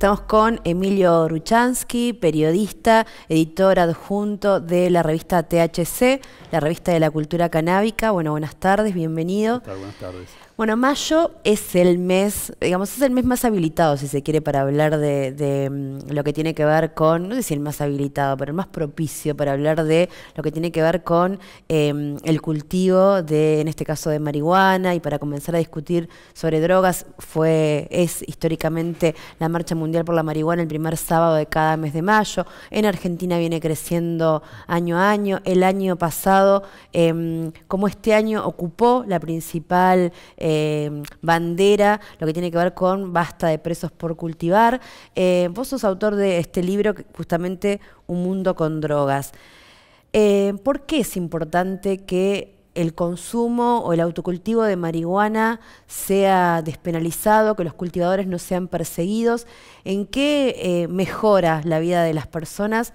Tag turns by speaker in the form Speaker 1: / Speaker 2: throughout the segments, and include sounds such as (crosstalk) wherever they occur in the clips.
Speaker 1: Estamos con Emilio Ruchansky, periodista, editor adjunto de la revista THC, la revista de la cultura canábica. Bueno, buenas tardes, bienvenido. buenas tardes. Bueno, mayo es el mes, digamos, es el mes más habilitado, si se quiere, para hablar de, mm, lo que tiene que ver con, no sé si el más habilitado, pero el más propicio para hablar de lo que tiene que ver con em, el cultivo de, en este caso, de marihuana y para comenzar a discutir sobre drogas. Fue, es históricamente la Marcha Mundial por la Marihuana el primer sábado de cada mes de mayo. En Argentina viene creciendo año a año. El año pasado, em, como este año ocupó la principal... Em, bandera, lo que tiene que ver con Basta de presos por cultivar. Em, vos sos autor de este libro, justamente Un mundo con drogas. Em, ¿Por qué es importante que el consumo o el autocultivo de marihuana sea despenalizado, que los cultivadores no sean perseguidos? ¿En qué eh, mejora la vida de las personas?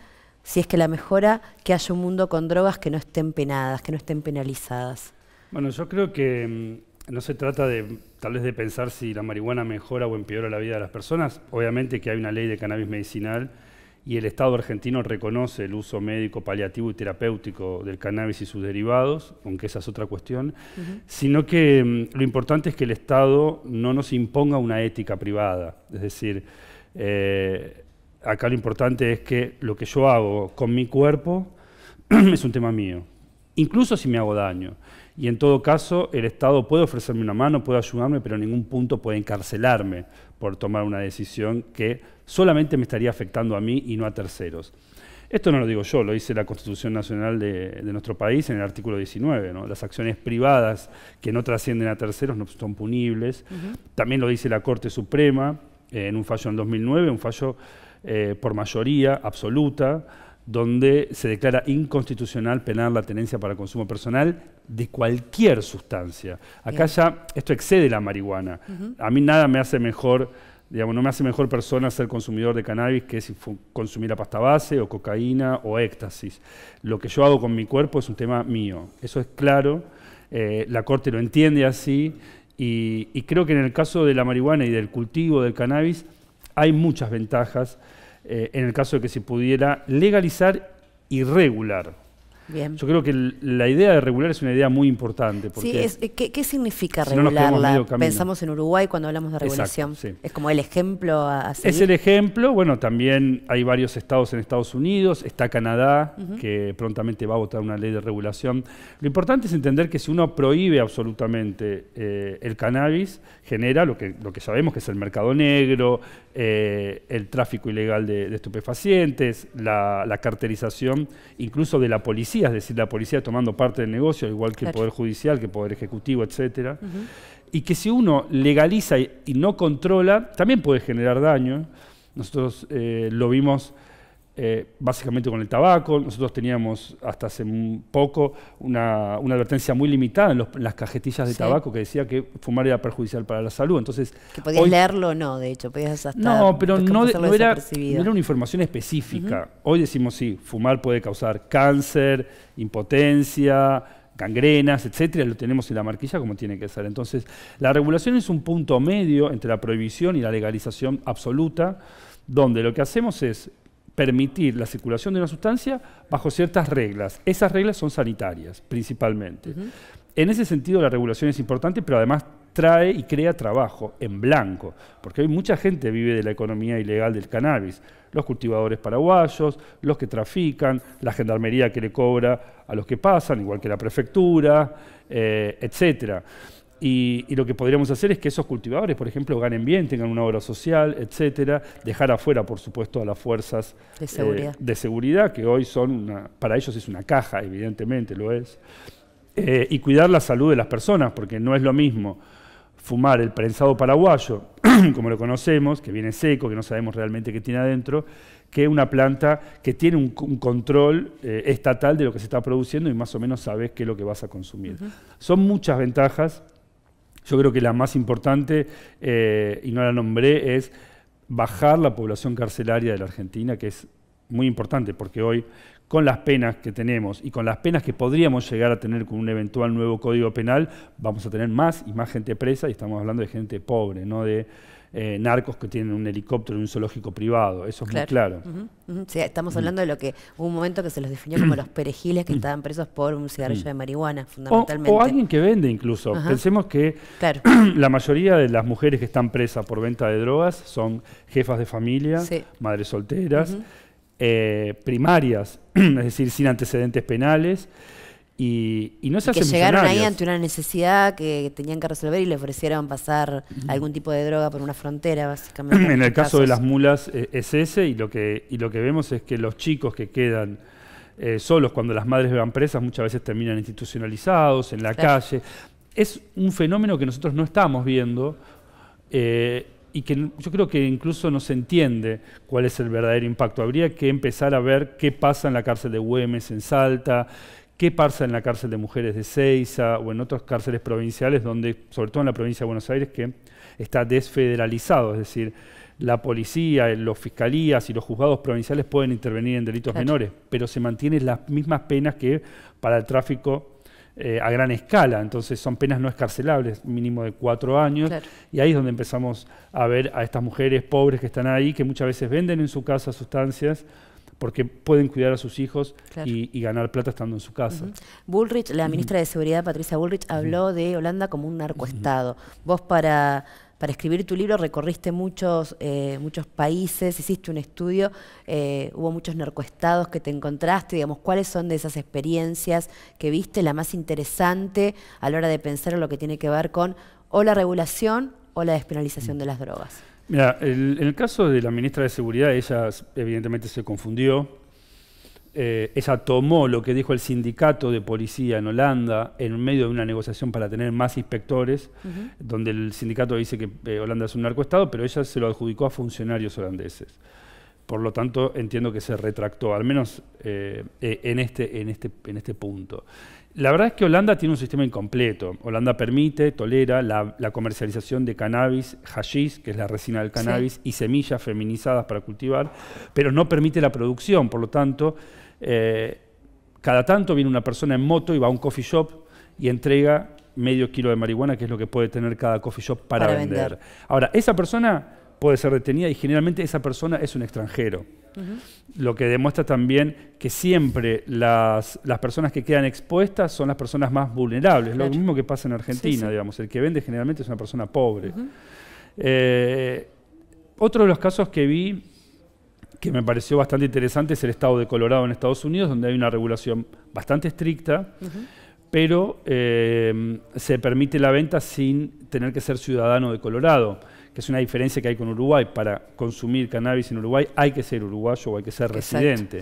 Speaker 1: si es que la mejora, que haya un mundo con drogas que no estén penadas, que no estén penalizadas.
Speaker 2: Bueno, yo creo que mm, no se trata de tal vez de pensar si la marihuana mejora o empeora la vida de las personas. Obviamente que hay una ley de cannabis medicinal y el Estado argentino reconoce el uso médico, paliativo y terapéutico del cannabis y sus derivados, aunque esa es otra cuestión, sino que mm, lo importante es que el Estado no nos imponga una ética privada. Es decir, eh, acá lo importante es que lo que yo hago con mi cuerpo (clears throat) es un tema mío, incluso si me hago daño. Y en todo caso, el Estado puede ofrecerme una mano, puede ayudarme, pero en ningún punto puede encarcelarme por tomar una decisión que solamente me estaría afectando a mí y no a terceros. Esto no lo digo yo, lo dice la Constitución Nacional de, nuestro país en el artículo 19. Las acciones privadas que no trascienden a terceros no son punibles. También lo dice la Corte Suprema eh, en un fallo en 2009, un fallo eh, por mayoría absoluta donde se declara inconstitucional penal la tenencia para consumo personal de cualquier sustancia. Acá ya esto excede la marihuana. A mí nada me hace mejor, digamos, no me hace mejor persona ser consumidor de cannabis que si consumiera pasta base o cocaína o éxtasis. Lo que yo hago con mi cuerpo es un tema mío. Eso es claro. Eh, la Corte lo entiende así. y creo que en el caso de la marihuana y del cultivo del cannabis hay muchas ventajas eh, en el caso de que se pudiera legalizar y regular. Yo creo que la idea de regular es una idea muy importante. Porque
Speaker 1: eh, ¿qué, significa regularla? Pensamos en Uruguay cuando hablamos de regulación. Es como el ejemplo Es el
Speaker 2: ejemplo, bueno, también hay varios estados en Estados Unidos, está Canadá, que prontamente va a votar una ley de regulación. Lo importante es entender que si uno prohíbe absolutamente eh, el cannabis, genera lo que, lo que sabemos que es el mercado negro, eh, el tráfico ilegal de, estupefacientes, la carterización incluso de la policía es decir, la policía tomando parte del negocio, igual que el Poder Judicial, que el Poder Ejecutivo, etc. Y que si uno legaliza y, no controla, también puede generar daño. Nosotros eh, lo vimos eh, básicamente con el tabaco. Nosotros teníamos hasta hace un poco una, advertencia muy limitada en, las cajetillas de tabaco que decía que fumar era perjudicial para la salud. Entonces, que podías leerlo
Speaker 1: o no, de hecho, podías hasta. No, pero no, era, una
Speaker 2: información específica. Hoy decimos sí, fumar puede causar cáncer, impotencia gangrenas, etcétera, lo tenemos en la marquilla como tiene que ser. Entonces, la regulación es un punto medio entre la prohibición y la legalización absoluta, donde lo que hacemos es permitir la circulación de una sustancia bajo ciertas reglas. Esas reglas son sanitarias, principalmente. En ese sentido, la regulación es importante, pero además trae y crea trabajo en blanco, porque hay mucha gente vive de la economía ilegal del cannabis, los cultivadores paraguayos, los que trafican, la gendarmería que le cobra a los que pasan, igual que la prefectura, eh, etcétera. Y, lo que podríamos hacer es que esos cultivadores, por ejemplo, ganen bien, tengan una obra social, etcétera, dejar afuera, por supuesto, a las fuerzas de eh, seguridad, que hoy son, para ellos es una caja, evidentemente lo es, eh, y cuidar la salud de las personas, porque no es lo mismo fumar el prensado paraguayo, (clears throat) como lo conocemos, que viene seco, que no sabemos realmente qué tiene adentro, que una planta que tiene un, control eh, estatal de lo que se está produciendo y más o menos sabes qué es lo que vas a consumir. Son muchas ventajas yo creo que la más importante, eh, y no la nombré, es bajar la población carcelaria de la Argentina, que es muy importante porque hoy con las penas que tenemos y con las penas que podríamos llegar a tener con un eventual nuevo código penal, vamos a tener más y más gente presa y estamos hablando de gente pobre, no de eh, narcos que tienen un helicóptero en un zoológico privado. Eso es claro. muy
Speaker 1: claro. estamos hablando de lo que hubo un momento que se los definió como (clears throat) los perejiles que estaban presos por un cigarrillo de marihuana, fundamentalmente. O, alguien
Speaker 2: que vende incluso. Pensemos que (clears throat) la mayoría de las mujeres que están presas por venta de drogas son jefas de familia, madres solteras, eh, primarias, (clears throat) es decir, sin antecedentes penales. Y, no se que llegaron ahí
Speaker 1: ante una necesidad que tenían que resolver y le ofrecieron pasar algún tipo de droga por una frontera, básicamente. en el este caso de las
Speaker 2: mulas eh, es ese, y lo, que, lo que vemos es que los chicos que quedan eh, solos cuando las madres van presas muchas veces terminan institucionalizados, en la calle. Es un fenómeno que nosotros no estamos viendo. Eh, y que yo creo que incluso no se entiende cuál es el verdadero impacto. Habría que empezar a ver qué pasa en la cárcel de Güemes, en Salta, ¿Qué pasa en la cárcel de mujeres de Seiza o en otras cárceles provinciales, donde, sobre todo en la provincia de Buenos Aires, que está desfederalizado? Es decir, la policía, los fiscalías y los juzgados provinciales pueden intervenir en delitos menores, pero se mantienen las mismas penas que para el tráfico eh, a gran escala. Entonces son penas no escarcelables, mínimo de cuatro años. Y ahí es donde empezamos a ver a estas mujeres pobres que están ahí, que muchas veces venden en su casa sustancias porque pueden cuidar a sus hijos y, ganar plata estando en su casa.
Speaker 1: Bullrich, la ministra de Seguridad, Patricia Bullrich, habló de Holanda como un narcoestado. Vos para, para escribir tu libro recorriste muchos, eh, muchos países, hiciste un estudio, eh, hubo muchos narcoestados que te encontraste, digamos, ¿cuáles son de esas experiencias que viste la más interesante a la hora de pensar en lo que tiene que ver con o la regulación o la despenalización de las drogas?
Speaker 2: Mira, en el caso de la ministra de Seguridad, ella evidentemente se confundió. Eh, ella tomó lo que dijo el sindicato de policía en Holanda en medio de una negociación para tener más inspectores, donde el sindicato dice que eh, Holanda es un narcoestado, pero ella se lo adjudicó a funcionarios holandeses. Por lo tanto, entiendo que se retractó, al menos eh, en, este, en, este, en este punto. La verdad es que Holanda tiene un sistema incompleto. Holanda permite, tolera la, comercialización de cannabis, hashish, que es la resina del cannabis, y semillas feminizadas para cultivar, pero no permite la producción. Por lo tanto, eh, cada tanto viene una persona en moto y va a un coffee shop y entrega medio kilo de marihuana, que es lo que puede tener cada coffee shop para, vender. Ahora, esa persona puede ser detenida y generalmente esa persona es un extranjero. Lo que demuestra también que siempre las, personas que quedan expuestas son las personas más vulnerables. Lo mismo que pasa en Argentina, digamos. El que vende generalmente es una persona pobre. Eh, otro de los casos que vi que me pareció bastante interesante es el estado de Colorado en Estados Unidos, donde hay una regulación bastante estricta. pero eh, se permite la venta sin tener que ser ciudadano de Colorado que es una diferencia que hay con Uruguay. Para consumir cannabis en Uruguay hay que ser uruguayo o hay que ser residente.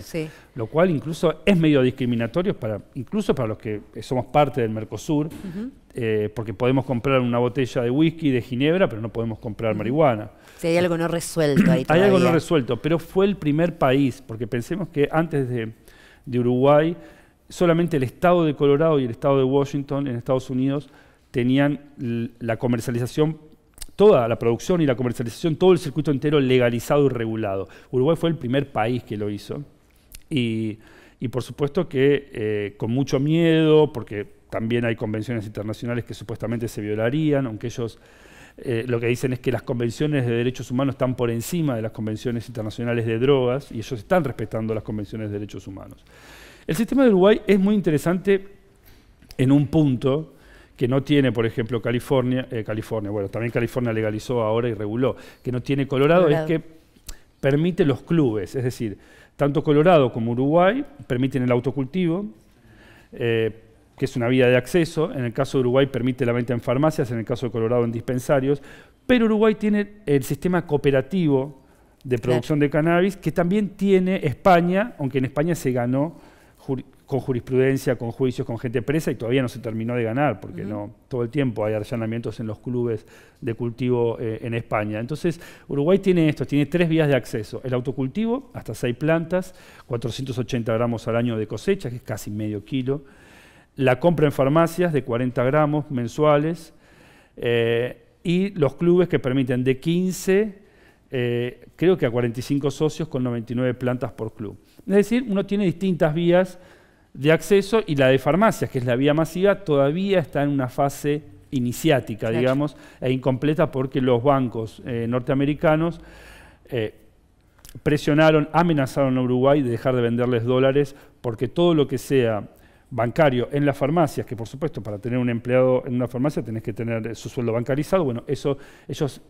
Speaker 2: Lo cual incluso es medio discriminatorio, para, incluso para los que somos parte del Mercosur, eh, porque podemos comprar una botella de whisky, de ginebra, pero no podemos comprar marihuana.
Speaker 1: Si hay algo no resuelto ahí todavía. (clears throat) Hay algo no
Speaker 2: resuelto, pero fue el primer país, porque pensemos que antes de Uruguay, solamente el estado de Colorado y el estado de Washington en Estados Unidos tenían la comercialización toda la producción y la comercialización, todo el circuito entero legalizado y regulado. Uruguay fue el primer país que lo hizo. Y, por supuesto que eh, con mucho miedo, porque también hay convenciones internacionales que supuestamente se violarían, aunque ellos eh, lo que dicen es que las convenciones de derechos humanos están por encima de las convenciones internacionales de drogas y ellos están respetando las convenciones de derechos humanos. El sistema de Uruguay es muy interesante en un punto, que no tiene, por ejemplo, California, eh, California, bueno, también California legalizó ahora y reguló, que no tiene Colorado, es que permite los clubes, es decir, tanto Colorado como Uruguay permiten el autocultivo, eh, que es una vía de acceso, en el caso de Uruguay permite la venta en farmacias, en el caso de Colorado en dispensarios, pero Uruguay tiene el sistema cooperativo de producción de cannabis, que también tiene España, aunque en España se ganó con jurisprudencia, con juicios, con gente presa y todavía no se terminó de ganar, porque no todo el tiempo hay allanamientos en los clubes de cultivo eh, en España. Entonces, Uruguay tiene esto, tiene tres vías de acceso. El autocultivo, hasta seis plantas, 480 gramos al año de cosecha, que es casi medio kilo. La compra en farmacias de 40 gramos mensuales. Eh, y los clubes que permiten de 15, eh, creo que a 45 socios con 99 plantas por club. Es decir, uno tiene distintas vías de acceso y la de farmacias, que es la vía masiva, todavía está en una fase iniciática, digamos, e incompleta porque los bancos eh, norteamericanos eh, presionaron, amenazaron a Uruguay de dejar de venderles dólares porque todo lo que sea bancario en las farmacias, que por supuesto para tener un empleado en una farmacia tenés que tener eh, su sueldo bancarizado, bueno, eso ellos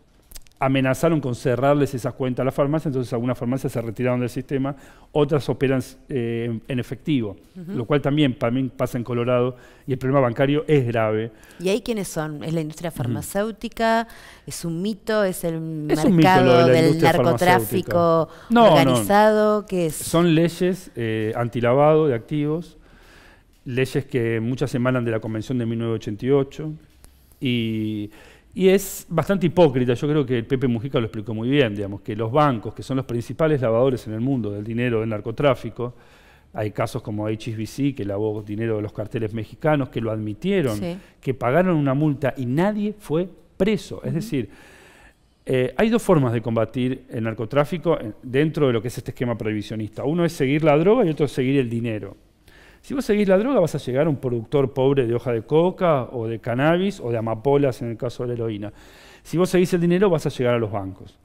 Speaker 2: amenazaron con cerrarles esas cuentas a las farmacias, entonces algunas farmacias se retiraron del sistema, otras operan eh, en efectivo, lo cual también, pasa en Colorado y el problema bancario es grave.
Speaker 1: ¿Y ahí quiénes son? ¿Es la industria farmacéutica? ¿Es un mito? ¿Es el mercado del narcotráfico organizado? No.
Speaker 2: Son leyes eh, antilavado de activos, leyes que muchas emanan de la Convención de 1988 y y es bastante hipócrita, yo creo que el Pepe Mujica lo explicó muy bien, digamos, que los bancos, que son los principales lavadores en el mundo del dinero del narcotráfico, hay casos como HSBC, que lavó dinero de los carteles mexicanos, que lo admitieron, que pagaron una multa y nadie fue preso. Es decir, eh, hay dos formas de combatir el narcotráfico eh, dentro de lo que es este esquema prohibicionista. Uno es seguir la droga y otro es seguir el dinero. Si vos seguís la droga vas a llegar a un productor pobre de hoja de coca o de cannabis o de amapolas en el caso de la heroína. Si vos seguís el dinero vas a llegar a los bancos.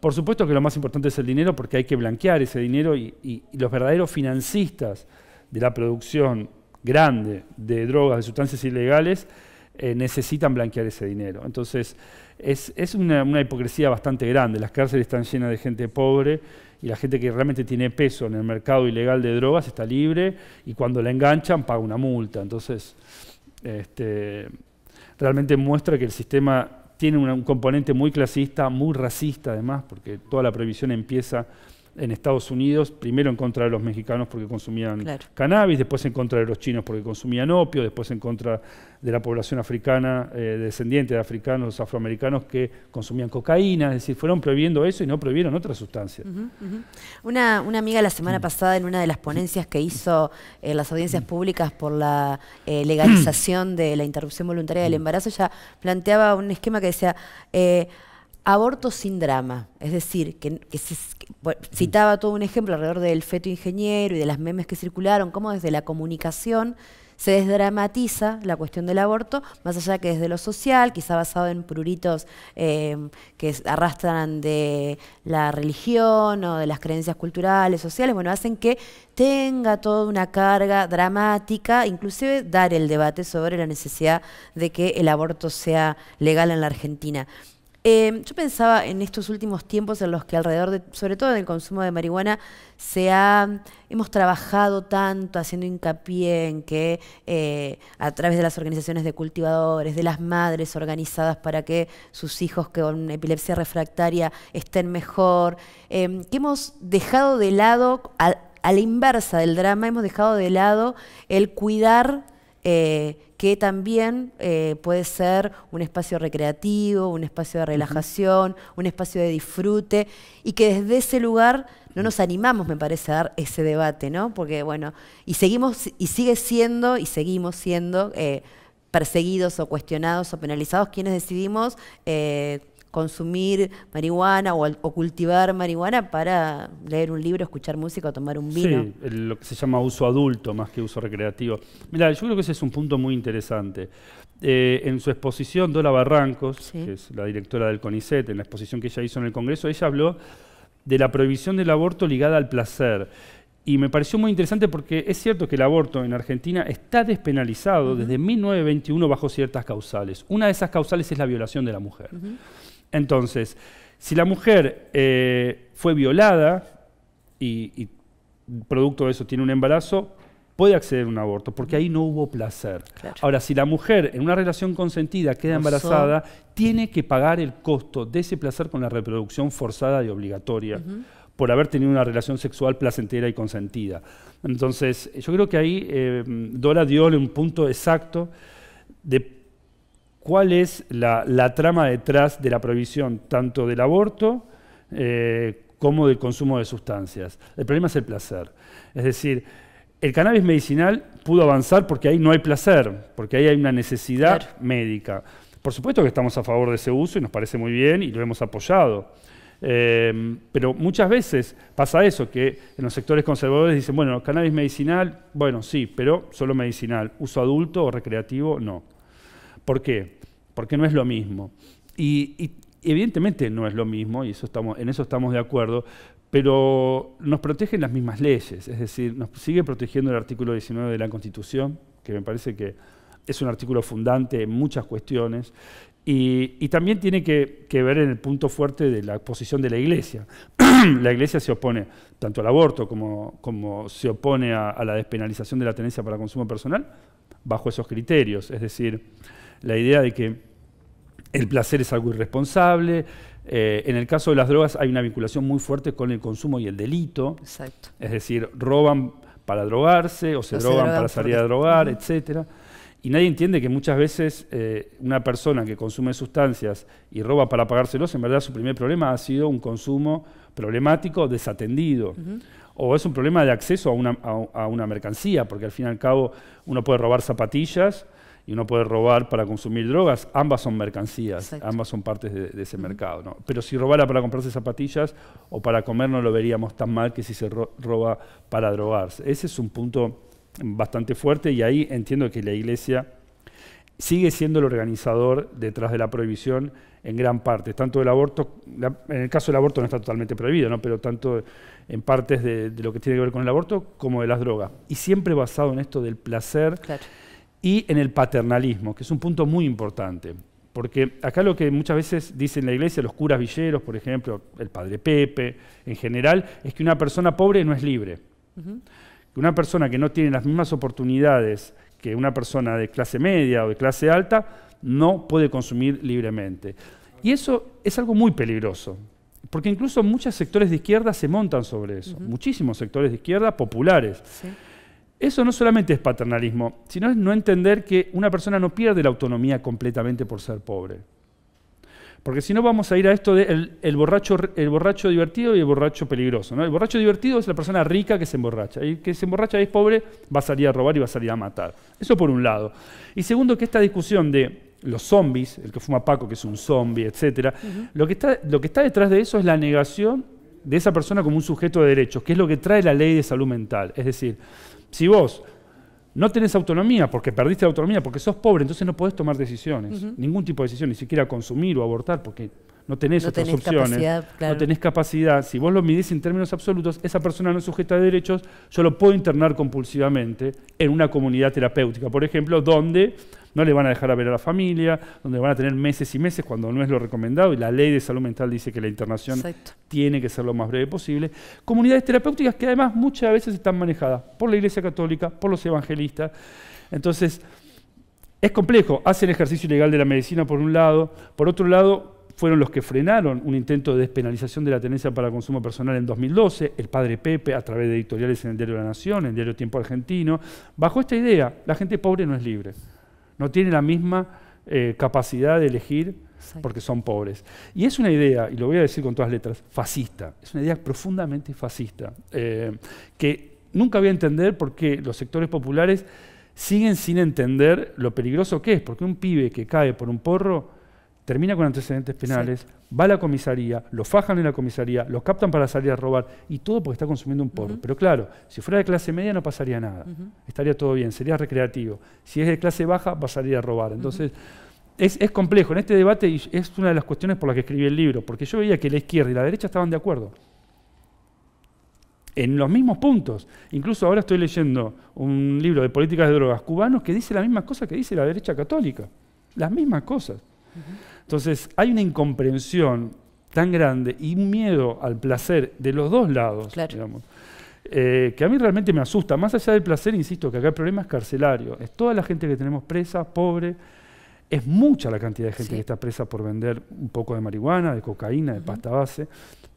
Speaker 2: Por supuesto que lo más importante es el dinero porque hay que blanquear ese dinero y, y los verdaderos financistas de la producción grande de drogas, de sustancias ilegales, eh, necesitan blanquear ese dinero. Entonces, es, una, hipocresía bastante grande. Las cárceles están llenas de gente pobre y la gente que realmente tiene peso en el mercado ilegal de drogas está libre y cuando la enganchan paga una multa. Entonces, este, realmente muestra que el sistema tiene un componente muy clasista, muy racista además, porque toda la prohibición empieza en Estados Unidos, primero en contra de los mexicanos porque consumían cannabis, después en contra de los chinos porque consumían opio, después en contra de la población africana, eh, descendiente de africanos, afroamericanos que consumían cocaína, es decir, fueron prohibiendo eso y no prohibieron otras sustancias.
Speaker 1: Una, amiga la semana mm. pasada en una de las ponencias que hizo en eh, las audiencias mm. públicas por la eh, (clears throat) legalización de la interrupción voluntaria del embarazo, ya planteaba un esquema que decía aborto sin drama. Es decir, que, citaba todo un ejemplo alrededor del feto ingeniero y de las memes que circularon, cómo desde la comunicación se desdramatiza la cuestión del aborto, más allá que desde lo social, quizá basado en pruritos em, que arrastran de la religión o de las creencias culturales, sociales, bueno, hacen que tenga toda una carga dramática, inclusive dar el debate sobre la necesidad de que el aborto sea legal en la Argentina. Em, yo pensaba en estos últimos tiempos en los que alrededor de, sobre todo en el consumo de marihuana, se hemos trabajado tanto haciendo hincapié en que eh, a través de las organizaciones de cultivadores, de las madres organizadas para que sus hijos con epilepsia refractaria estén mejor, em, que hemos dejado de lado, a, a, la inversa del drama, hemos dejado de lado el cuidar eh, que también eh, puede ser un espacio recreativo, un espacio de relajación, un espacio de disfrute, y que desde ese lugar no nos animamos, me parece, a dar ese debate, ¿no? Porque, bueno, y seguimos, y sigue siendo, y seguimos siendo eh, perseguidos o cuestionados o penalizados quienes decidimos eh, consumir marihuana o, cultivar marihuana para leer un libro, escuchar música o tomar un vino.
Speaker 2: Sí, lo que se llama uso adulto más que uso recreativo. Mira, yo creo que ese es un punto muy interesante. Eh, en su exposición, Dola Barrancos, que es la directora del CONICET, en la exposición que ella hizo en el Congreso, ella habló de la prohibición del aborto ligada al placer. Y me pareció muy interesante porque es cierto que el aborto en Argentina está despenalizado desde 1921 bajo ciertas causales. Una de esas causales es la violación de la mujer. Entonces, si la mujer eh, fue violada y, producto de eso tiene un embarazo, puede acceder a un aborto, porque ahí no hubo placer. Ahora, si la mujer en una relación consentida queda embarazada, tiene que pagar el costo de ese placer con la reproducción forzada y obligatoria. por haber tenido una relación sexual placentera y consentida. Entonces, yo creo que ahí eh, Dora dio un punto exacto de cuál es la, trama detrás de la prohibición tanto del aborto eh, como del consumo de sustancias. El problema es el placer. Es decir, el cannabis medicinal pudo avanzar porque ahí no hay placer, porque ahí hay una necesidad médica. Por supuesto que estamos a favor de ese uso y nos parece muy bien y lo hemos apoyado. Eh, pero muchas veces pasa eso, que en los sectores conservadores dicen, bueno, cannabis medicinal, bueno, sí, pero solo medicinal. Uso adulto o recreativo, no. ¿Por qué? Porque no es lo mismo. Y, evidentemente no es lo mismo, y eso estamos, en eso estamos de acuerdo, pero nos protegen las mismas leyes, es decir, nos sigue protegiendo el artículo 19 de la Constitución, que me parece que es un artículo fundante en muchas cuestiones, y, también tiene que, ver en el punto fuerte de la posición de la Iglesia. (clears throat) la Iglesia se opone tanto al aborto como, se opone a, a la despenalización de la tenencia para consumo personal bajo esos criterios, es decir, la idea de que el placer es algo irresponsable. Eh, en el caso de las drogas hay una vinculación muy fuerte con el consumo y el delito. Exacto. Es decir, roban para drogarse o se, roban drogan, para salir a drogar, etcétera. Y nadie entiende que muchas veces eh, una persona que consume sustancias y roba para pagárselos, en verdad su primer problema ha sido un consumo problemático, desatendido. O es un problema de acceso a una, a una mercancía, porque al fin y al cabo uno puede robar zapatillas, y uno puede robar para consumir drogas, ambas son mercancías, ambas son partes de, ese mercado. ¿no? Pero si robara para comprarse zapatillas o para comer no lo veríamos tan mal que si se roba para drogarse. Ese es un punto bastante fuerte y ahí entiendo que la Iglesia sigue siendo el organizador detrás de la prohibición en gran parte, tanto del aborto, en el caso del aborto no está totalmente prohibido, ¿no? pero tanto en partes de, lo que tiene que ver con el aborto como de las drogas. Y siempre basado en esto del placer y en el paternalismo, que es un punto muy importante. Porque acá lo que muchas veces dicen la iglesia, los curas villeros, por ejemplo, el padre Pepe, en general, es que una persona pobre no es libre. Que una persona que no tiene las mismas oportunidades que una persona de clase media o de clase alta, no puede consumir libremente. Y eso es algo muy peligroso, porque incluso muchos sectores de izquierda se montan sobre eso, muchísimos sectores de izquierda populares. Eso no solamente es paternalismo, sino es no entender que una persona no pierde la autonomía completamente por ser pobre. Porque si no vamos a ir a esto del el, borracho, el borracho divertido y el borracho peligroso. ¿no? El borracho divertido es la persona rica que se emborracha. Y el que se emborracha y es pobre va a salir a robar y va a salir a matar. Eso por un lado. Y segundo, que esta discusión de los zombies, el que fuma Paco que es un zombie, etc., lo, que está, lo que está detrás de eso es la negación de esa persona como un sujeto de derechos, que es lo que trae la ley de salud mental. Es decir, si vos no tenés autonomía porque perdiste autonomía, porque sos pobre, entonces no podés tomar decisiones, ningún tipo de decisión, ni siquiera consumir o abortar, porque no tenés otras opciones, no tenés capacidad. Si vos lo midís en términos absolutos, esa persona no es sujeta de derechos, yo lo puedo internar compulsivamente en una comunidad terapéutica, por ejemplo, donde no le van a dejar a ver a la familia, donde van a tener meses y meses cuando no es lo recomendado, y la ley de salud mental dice que la internación tiene que ser lo más breve posible. Comunidades terapéuticas que además muchas veces están manejadas por la Iglesia Católica, por los evangelistas. Entonces, es complejo, Hace el ejercicio legal de la medicina por un lado, por otro lado, fueron los que frenaron un intento de despenalización de la tenencia para consumo personal en 2012, el padre Pepe, a través de editoriales en el Diario de la Nación, en el Diario Tiempo Argentino, bajo esta idea, la gente pobre no es libre, no tiene la misma eh, capacidad de elegir porque son pobres. Y es una idea, y lo voy a decir con todas letras, fascista, es una idea profundamente fascista, eh, que nunca voy a entender por qué los sectores populares siguen sin entender lo peligroso que es, porque un pibe que cae por un porro termina con antecedentes penales, va a la comisaría, lo fajan en la comisaría, lo captan para salir a robar y todo porque está consumiendo un porro. Pero claro, si fuera de clase media no pasaría nada, estaría todo bien, sería recreativo. Si es de clase baja va a salir a robar. Entonces, es, es, complejo. En este debate es una de las cuestiones por las que escribí el libro, porque yo veía que la izquierda y la derecha estaban de acuerdo. En los mismos puntos. Incluso ahora estoy leyendo un libro de políticas de drogas cubanos que dice la misma cosa que dice la derecha católica. Las mismas cosas. Entonces, hay una incomprensión tan grande y un miedo al placer de los dos lados, digamos, eh, que a mí realmente me asusta. Más allá del placer, insisto, que acá el problema es carcelario. Es toda la gente que tenemos presa, pobre. Es mucha la cantidad de gente que está presa por vender un poco de marihuana, de cocaína, de pasta base.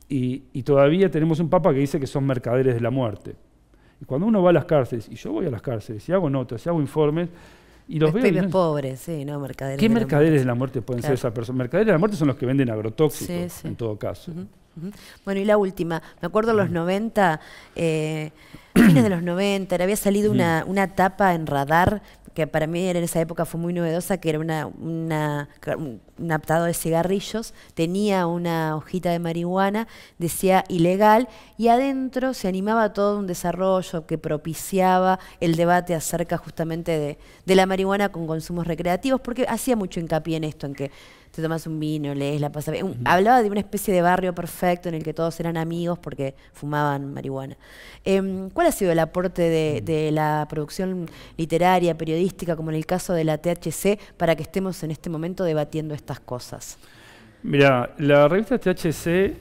Speaker 2: Y, y, todavía tenemos un papa que dice que son mercaderes de la muerte. Y cuando uno va a las cárceles, y yo voy a las cárceles, y hago notas, y hago informes, los veo,
Speaker 1: pobres, sí, no mercaderes. ¿Qué mercaderes
Speaker 2: de la muerte pueden ser esas personas? Mercaderes de la muerte son los que venden agrotóxicos, en todo caso.
Speaker 1: Bueno, y la última, me acuerdo en los 90, eh, (clears throat) fines de los 90, había salido una, una tapa en radar que para mí en esa época fue muy novedosa, que era una, un aptado de cigarrillos, tenía una hojita de marihuana, decía ilegal, y adentro se animaba todo un desarrollo que propiciaba el debate acerca justamente de, de la marihuana con consumos recreativos, porque hacía mucho hincapié en esto, en que te tomas un vino, lees la pasaporte, Hablaba de una especie de barrio perfecto en el que todos eran amigos porque fumaban marihuana. Em, ¿Cuál ha sido el aporte de, la producción literaria, periodística, como en el caso de la THC, para que estemos en este momento debatiendo estas cosas?
Speaker 2: Mira, la revista THC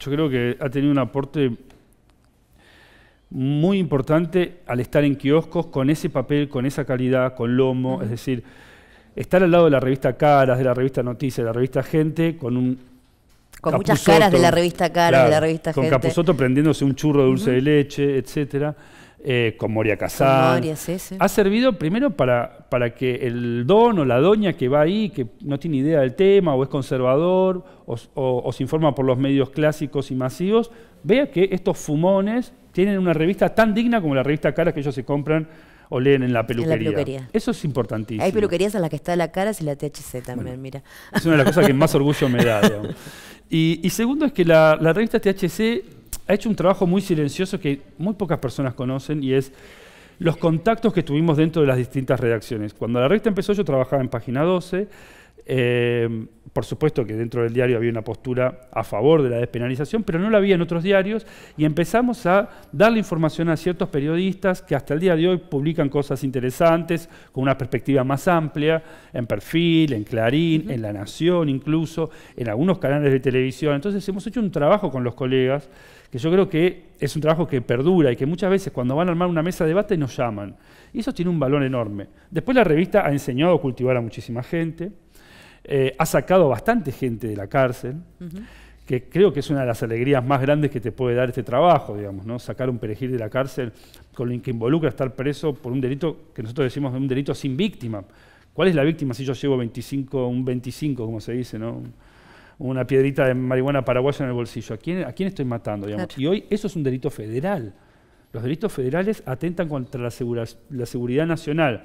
Speaker 2: yo creo que ha tenido un aporte muy importante al estar en kioscos con ese papel, con esa calidad, con lomo, es decir, estar al lado de la revista Caras, de la revista Noticias, de la revista Gente, con un con muchas caras de la revista Caras, de la revista Gente. Con Capuzoto prendiéndose un churro de dulce de leche, etcétera. Eh, con Moria Casán. Ha servido primero para, para que el don o la doña que va ahí, que no tiene idea del tema, o es conservador, o se informa por los medios clásicos y masivos, vea que estos fumones tienen una revista tan digna como la revista Caras que ellos se compran o leen en la peluquería. Eso es importantísimo. Hay peluquerías
Speaker 1: en las que está la cara y la THC también, mira. Es una de las cosas que más
Speaker 2: orgullo me da. (laughs) Y, y, segundo es que la revista THC ha hecho un trabajo muy silencioso que muy pocas personas conocen y es los contactos que tuvimos dentro de las distintas redacciones. Cuando la revista empezó yo trabajaba en Página 12 Em, por supuesto que dentro del diario había una postura a favor de la despenalización, pero no la había en otros diarios y empezamos a darle información a ciertos periodistas que hasta el día de hoy publican cosas interesantes, con una perspectiva más amplia, en perfil, en Clarín, en La Nación incluso, en algunos canales de televisión. Entonces hemos hecho un trabajo con los colegas que yo creo que es un trabajo que perdura y que muchas veces cuando van a armar una mesa de debate nos llaman. Y eso tiene un valor enorme. Después la revista ha enseñado a cultivar a muchísima gente eh, ha sacado bastante gente de la cárcel, que creo que es una de las alegrías más grandes que te puede dar este trabajo, digamos, ¿no? Sacar un perejil de la cárcel con lo que involucra estar preso por un delito que nosotros decimos un delito sin víctima. ¿Cuál es la víctima si yo llevo 25, un 25, como se dice, ¿no? una piedrita de marihuana paraguaya en el bolsillo. ¿A quién, estoy matando? Y hoy eso es un delito federal. Los delitos federales atentan contra la, la seguridad nacional,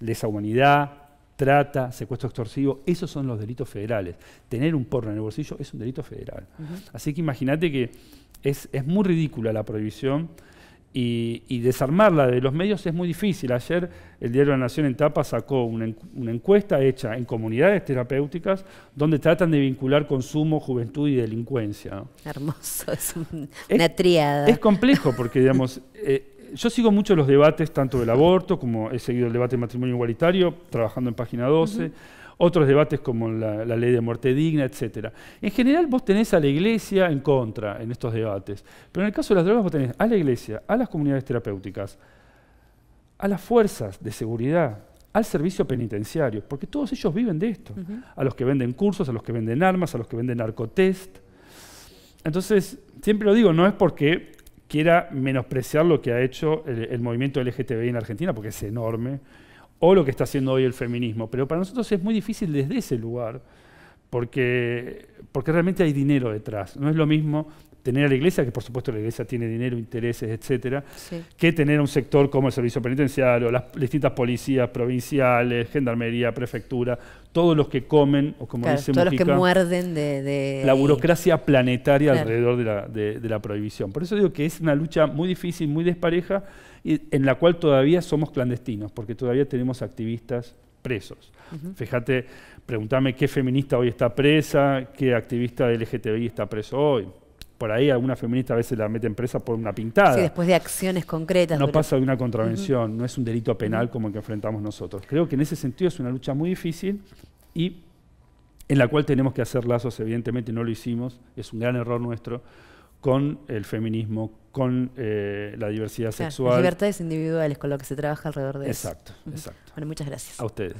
Speaker 2: lesa humanidad, trata, secuestro extorsivo, esos son los delitos federales. Tener un porno en el bolsillo es un delito federal. Así que imagínate que es, muy ridícula la prohibición y, desarmarla de los medios es muy difícil. Ayer el diario La Nación en Tapa sacó una, encuesta hecha en comunidades terapéuticas donde tratan de vincular consumo, juventud y delincuencia. Hermoso,
Speaker 1: es una triada. Es
Speaker 2: complejo porque, digamos, (laughs) eh, yo sigo mucho los debates, tanto del aborto, como he seguido el debate de matrimonio igualitario, trabajando en Página 12, otros debates como la, ley de muerte digna, etc. En general vos tenés a la iglesia en contra en estos debates, pero en el caso de las drogas vos tenés a la iglesia, a las comunidades terapéuticas, a las fuerzas de seguridad, al servicio penitenciario, porque todos ellos viven de esto, a los que venden cursos, a los que venden armas, a los que venden narcotest. Entonces, siempre lo digo, no es porque quiera menospreciar lo que ha hecho el, movimiento LGTBI en Argentina, porque es enorme, o lo que está haciendo hoy el feminismo. Pero para nosotros es muy difícil desde ese lugar, porque, porque realmente hay dinero detrás. No es lo mismo tener a la iglesia, que por supuesto la iglesia tiene dinero, intereses, etcétera, que tener un sector como el servicio penitenciario, las distintas policías provinciales, gendarmería, prefectura, todos los que comen, o como claro, dice todos los que muerden de, la burocracia planetaria alrededor de la, prohibición. Por eso digo que es una lucha muy difícil, muy despareja, y en la cual todavía somos clandestinos, porque todavía tenemos activistas presos. Fíjate, preguntame qué feminista hoy está presa, qué activista LGTBI está preso hoy por ahí alguna feminista a veces la mete en presa por una pintada. Sí, después
Speaker 1: de acciones concretas. No pasa de una contravención,
Speaker 2: no es un delito penal como el que enfrentamos nosotros. Creo que en ese sentido es una lucha muy difícil y en la cual tenemos que hacer lazos, evidentemente no lo hicimos, es un gran error nuestro, con el feminismo, con eh, la diversidad sexual. Las
Speaker 1: libertades individuales, con lo que se trabaja alrededor de eso. Exacto, exacto. Bueno, muchas gracias.
Speaker 2: A ustedes.